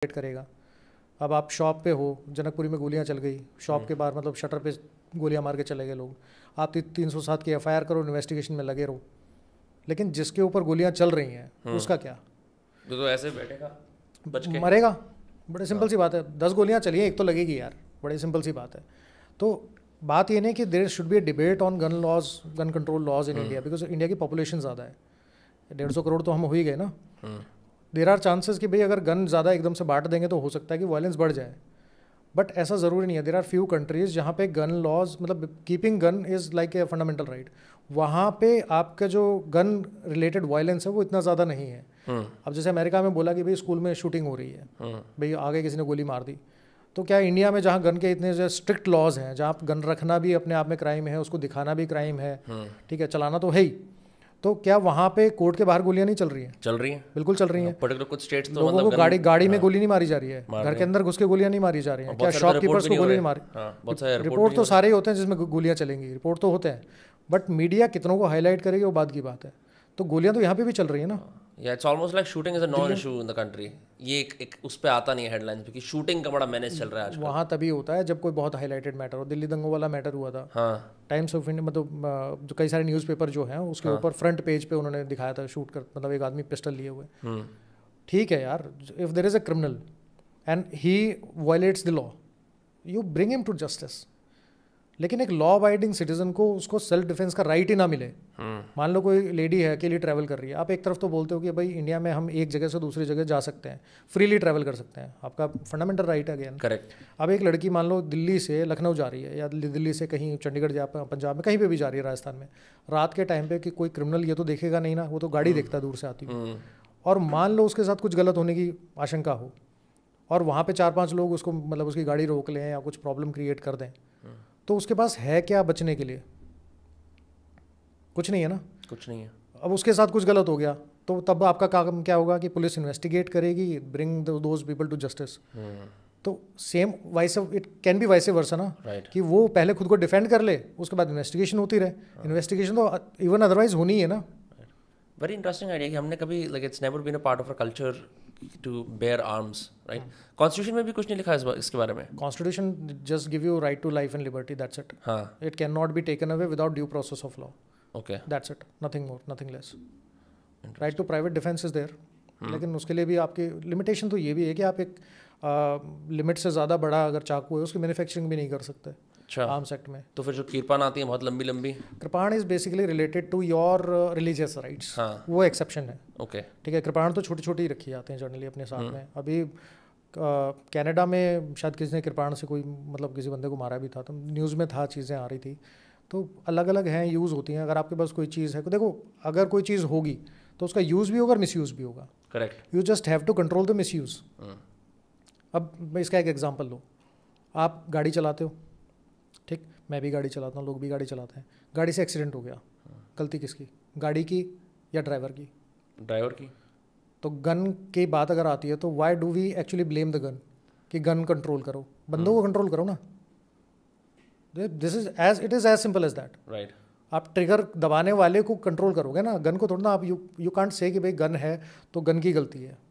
Create करेगा अब आप शॉप पे हो जनकपुरी में गोलियां चल गई शॉप हम्म। के बाहर मतलब शटर पे गोलियां मार के चले गए लोग आप तीन सौ सात की एफ करो इन्वेस्टिगेशन में लगे रहो लेकिन जिसके ऊपर गोलियां चल रही हैं हम्म। उसका क्या तो, तो ऐसे बैठेगा बच के मरेगा बड़े सिंपल हाँ। सी बात है दस गोलियां चलिए एक तो लगेगी यार बड़ी सिंपल सी बात है तो बात ये नहीं कि there should be a debate on gun laws gun control laws in India because India की पॉपुलेशन ज़्यादा है डेढ़ सौ करोड़ तो हम हो ही गए ना हम्म। देर आर चांसेस कि भाई अगर गन ज़्यादा एकदम से बांट देंगे तो हो सकता है कि वायलेंस बढ़ जाए बट ऐसा ज़रूरी नहीं है देर आर फ्यू कंट्रीज़ जहाँ पे गन लॉज मतलब keeping gun is like a fundamental right वहाँ पे आपका जो गन रिलेटेड वायलेंस है वो इतना ज़्यादा नहीं है hmm. अब जैसे अमेरिका में बोला कि भाई स्कूल में शूटिंग हो रही है hmm. भाई आगे किसी ने गोली मार दी तो क्या इंडिया में जहाँ गन के इतने जो स्ट्रिक्ट लॉज हैं जहाँ गन रखना भी अपने आप में क्राइम है उसको दिखाना भी क्राइम है हम्म। ठीक hmm. है चलाना तो है ही तो क्या वहाँ पे कोर्ट के बाहर गोलियां नहीं चल रही हैं चल रही हैं बिल्कुल चल रही हैं पर्टिकुलर कुछ स्टेट्स तो लोगों मतलब को गाड़ी गाड़ी में हाँ। गोली नहीं मारी जा रही है घर के अंदर घुस के गोलियां नहीं मारी जा रही हैं क्या शॉपकीपर्स को गोली नहीं मारी हाँ, रिपोर्ट तो सारे ही होते हैं जिसमें गोलियां चलेंगी रिपोर्ट तो होते हैं बट मीडिया कितनों को हाईलाइट करेगी वो बाद की बात है तो गोलियां तो यहाँ पे भी चल रही है ना या it's almost like shooting is a non issue in the country ये एक, एक उस पर आता नहीं है हेडलाइंस क्योंकि शूटिंग का बड़ा मैनेज चल रहा है आज वहाँ तभी होता है जब कोई बहुत हाईलाइटेड मैटर हो दिल्ली दंगों वाला मैटर हुआ था हाँ टाइम्स ऑफ इंडिया मतलब जो कई सारे न्यूज़पेपर जो हैं उसके हाँ। ऊपर हाँ. फ्रंट पेज पे उन्होंने दिखाया था शूट कर मतलब एक आदमी पिस्टल लिए हुए हम्म। ठीक है यार if there is a criminal and he violates the law you bring him to justice लेकिन एक लॉ अबाइडिंग सिटीजन को उसको सेल्फ डिफेंस का राइट ही ना मिले hmm. मान लो कोई लेडी है अकेली ट्रैवल कर रही है आप एक तरफ तो बोलते हो कि भाई इंडिया में हम एक जगह से दूसरी जगह जा सकते हैं फ्रीली ट्रैवल कर सकते हैं आपका फंडामेंटल राइट है अगेन करेक्ट अब एक लड़की मान लो दिल्ली से लखनऊ जा रही है या दिल्ली से कहीं चंडीगढ़ जा पंजाब में कहीं पर भी जा रही है राजस्थान में रात के टाइम पर कि कोई क्रिमिनल ये तो देखेगा नहीं ना वो तो गाड़ी हम्म। देखता है दूर से आती हूँ हम्म। और मान लो उसके साथ कुछ गलत होने की आशंका हो और वहाँ पे चार पांच लोग उसको मतलब उसकी गाड़ी रोक लें या कुछ प्रॉब्लम क्रिएट कर दें हम्म। तो उसके पास है क्या बचने के लिए कुछ नहीं है ना कुछ नहीं है अब उसके साथ कुछ गलत हो गया तो तब आपका काम क्या होगा कि पुलिस इन्वेस्टिगेट करेगी bring those people to justice तो same vice it can be vice versa ना right. कि वो पहले खुद को डिफेंड कर ले उसके बाद इन्वेस्टिगेशन होती रहे इन्वेस्टिगेशन हाँ। तो इवन अदरवाइज होनी है ना वेरी इंटरेस्टिंग आइडिया कि हमने कभी like it's never been a part of a culture to bear arms right constitution में भी कुछ नहीं लिखा इस इसके बारे में constitution just give you right to life and liberty that's it हाँ it can not be taken away without due process of law okay that's it nothing more nothing less right to private defence is there लेकिन उसके लिए भी आपकी limitation तो ये भी है कि आप एक लिमिट से ज़्यादा बड़ा अगर चाकू है उसकी मैन्युफैक्चरिंग भी नहीं कर सकते अच्छा आर्म्स सेक्ट में तो फिर जो कृपाण आती है बहुत लंबी लंबी kirpan is basically related to your religious rights वो एक्सेप्शन है ओके okay. ठीक है कृपाण तो छोटी छोटी रखी जाते हैं जनरली अपने साथ हम्म। में अभी कनाडा में शायद किसी ने कृपाण से कोई मतलब किसी बंदे को मारा भी था तो न्यूज़ में था चीज़ें आ रही थी तो अलग अलग हैं यूज़ होती हैं अगर आपके पास कोई चीज़ है तो देखो अगर कोई चीज़ होगी तो उसका यूज़ भी होगा और मिस यूज़ भी होगा correct you just have to control the misuse अब मैं इसका एक एग्जाम्पल लूँ आप गाड़ी चलाते हो ठीक मैं भी गाड़ी चलाता हूँ लोग भी गाड़ी चलाते हैं गाड़ी से एक्सीडेंट हो गया hmm. गलती किसकी गाड़ी की या ड्राइवर की ड्राइवर की तो गन की बात अगर आती है तो why do we actually blame the gun कि गन कंट्रोल करो बंदों को कंट्रोल hmm. करो ना this is as it is as simple as that right आप ट्रिगर दबाने वाले को कंट्रोल करोगे ना गन को थोड़ा ना आप यू यू कांट से कि भाई गन है तो गन की गलती है